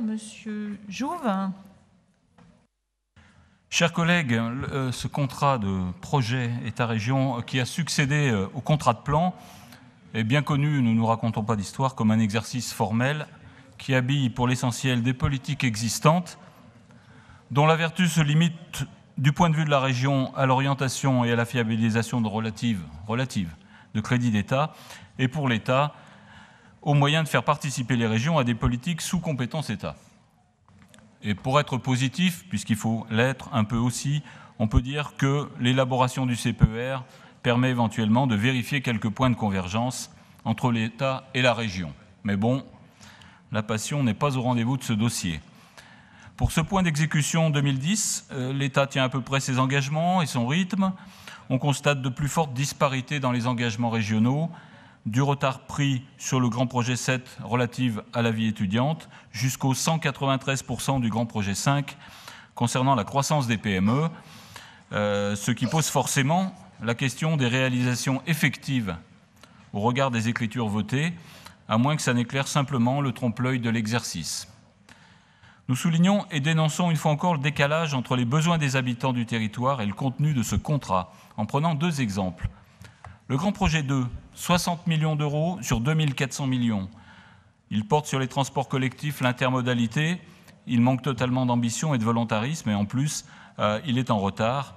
Monsieur Jouve. Chers collègues, euh, ce contrat de projet État-région euh, qui a succédé euh, au contrat de plan est bien connu, nous ne nous racontons pas d'histoire, comme un exercice formel qui habille pour l'essentiel des politiques existantes, dont la vertu se limite du point de vue de la région à l'orientation et à la fiabilisation de relatives, relatives de crédits d'État, et pour l'État, au moyen de faire participer les régions à des politiques sous compétence État. Et pour être positif, puisqu'il faut l'être un peu aussi, on peut dire que l'élaboration du CPER permet éventuellement de vérifier quelques points de convergence entre l'État et la région. Mais bon, la passion n'est pas au rendez-vous de ce dossier. Pour ce point d'exécution 2010, euh, l'État tient à peu près ses engagements et son rythme. On constate de plus fortes disparités dans les engagements régionaux du retard pris sur le grand projet 7 relative à la vie étudiante jusqu'au 193% du grand projet 5 concernant la croissance des PME, euh, ce qui pose forcément la question des réalisations effectives au regard des écritures votées, à moins que ça n'éclaire simplement le trompe-l'œil de l'exercice. Nous soulignons et dénonçons une fois encore le décalage entre les besoins des habitants du territoire et le contenu de ce contrat, en prenant deux exemples. Le grand projet 2, 60 millions d'euros sur 2400 millions. Il porte sur les transports collectifs, l'intermodalité. Il manque totalement d'ambition et de volontarisme et en plus, euh, il est en retard.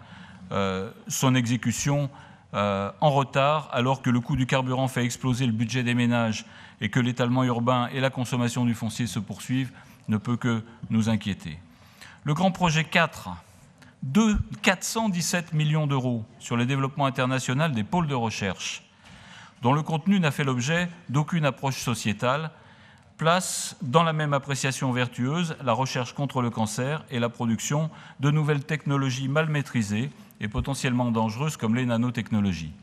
Euh, son exécution euh, en retard alors que le coût du carburant fait exploser le budget des ménages et que l'étalement urbain et la consommation du foncier se poursuivent ne peut que nous inquiéter. Le grand projet 4, de 417 millions d'euros sur le développement international des pôles de recherche, dont le contenu n'a fait l'objet d'aucune approche sociétale, place dans la même appréciation vertueuse la recherche contre le cancer et la production de nouvelles technologies mal maîtrisées et potentiellement dangereuses comme les nanotechnologies.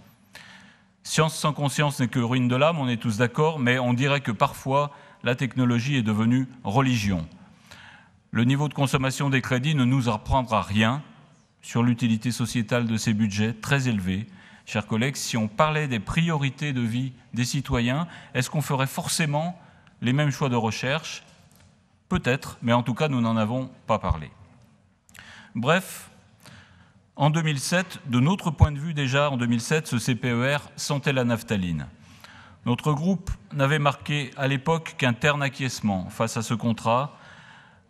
Science sans conscience n'est que ruine de l'âme, on est tous d'accord, mais on dirait que parfois la technologie est devenue religion. Le niveau de consommation des crédits ne nous apprendra rien, sur l'utilité sociétale de ces budgets très élevés. Chers collègues, si on parlait des priorités de vie des citoyens, est-ce qu'on ferait forcément les mêmes choix de recherche Peut-être, mais en tout cas, nous n'en avons pas parlé. Bref, en 2007, de notre point de vue déjà, en 2007, ce CPER sentait la naphtaline. Notre groupe n'avait marqué à l'époque qu'un terne acquiescement face à ce contrat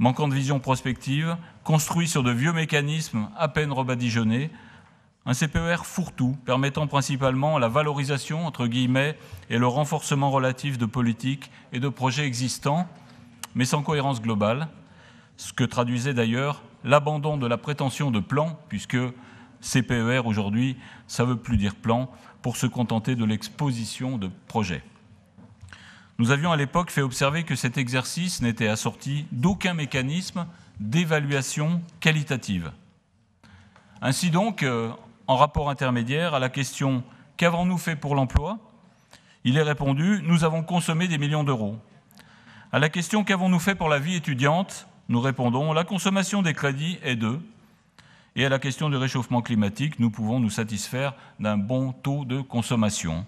manquant de vision prospective, construit sur de vieux mécanismes à peine rebadigeonnés, un CPER fourre-tout permettant principalement la valorisation entre guillemets et le renforcement relatif de politiques et de projets existants, mais sans cohérence globale, ce que traduisait d'ailleurs l'abandon de la prétention de plan, puisque CPER aujourd'hui, ça ne veut plus dire plan, pour se contenter de l'exposition de projets. Nous avions à l'époque fait observer que cet exercice n'était assorti d'aucun mécanisme d'évaluation qualitative. Ainsi donc, euh, en rapport intermédiaire à la question Qu'avons-nous fait pour l'emploi il est répondu Nous avons consommé des millions d'euros. À la question Qu'avons-nous fait pour la vie étudiante nous répondons La consommation des crédits est de. Et à la question du réchauffement climatique, nous pouvons nous satisfaire d'un bon taux de consommation.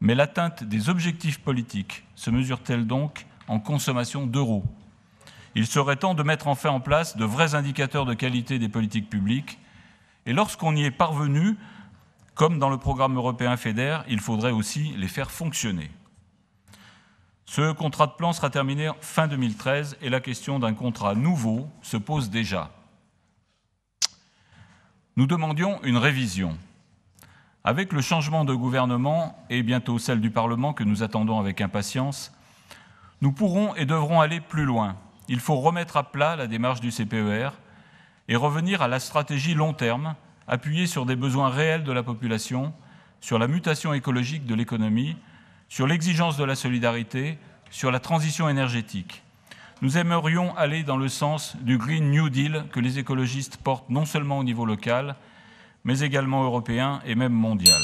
Mais l'atteinte des objectifs politiques se mesure-t-elle donc en consommation d'euros Il serait temps de mettre enfin en place de vrais indicateurs de qualité des politiques publiques. Et lorsqu'on y est parvenu, comme dans le programme européen FEDER, il faudrait aussi les faire fonctionner. Ce contrat de plan sera terminé fin 2013 et la question d'un contrat nouveau se pose déjà. Nous demandions une révision avec le changement de gouvernement et bientôt celle du Parlement que nous attendons avec impatience, nous pourrons et devrons aller plus loin. Il faut remettre à plat la démarche du CPER et revenir à la stratégie long terme, appuyée sur des besoins réels de la population, sur la mutation écologique de l'économie, sur l'exigence de la solidarité, sur la transition énergétique. Nous aimerions aller dans le sens du Green New Deal que les écologistes portent non seulement au niveau local, mais également européen et même mondial.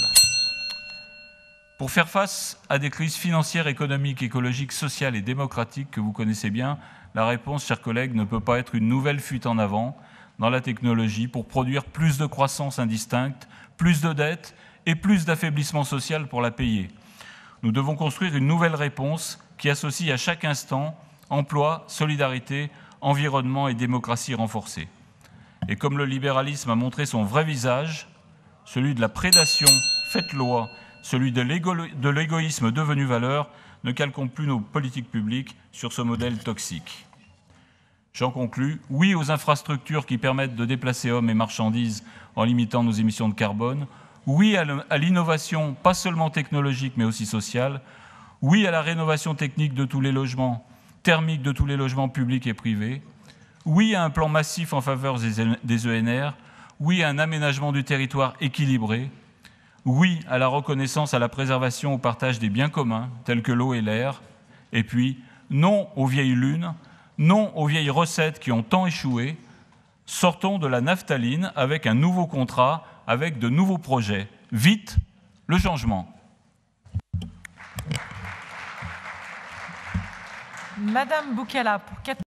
Pour faire face à des crises financières, économiques, écologiques, sociales et démocratiques que vous connaissez bien, la réponse, chers collègues, ne peut pas être une nouvelle fuite en avant dans la technologie pour produire plus de croissance indistincte, plus de dettes et plus d'affaiblissement social pour la payer. Nous devons construire une nouvelle réponse qui associe à chaque instant emploi, solidarité, environnement et démocratie renforcée. Et comme le libéralisme a montré son vrai visage, celui de la prédation faite loi, celui de l'égoïsme devenu valeur, ne calquons plus nos politiques publiques sur ce modèle toxique. J'en conclus, oui aux infrastructures qui permettent de déplacer hommes et marchandises en limitant nos émissions de carbone, oui à l'innovation, pas seulement technologique mais aussi sociale, oui à la rénovation technique de tous les logements, thermiques, de tous les logements publics et privés, oui à un plan massif en faveur des ENR, e oui à un aménagement du territoire équilibré, oui à la reconnaissance, à la préservation, au partage des biens communs, tels que l'eau et l'air, et puis non aux vieilles lunes, non aux vieilles recettes qui ont tant échoué. Sortons de la naphtaline avec un nouveau contrat, avec de nouveaux projets. Vite, le changement. Madame pour 4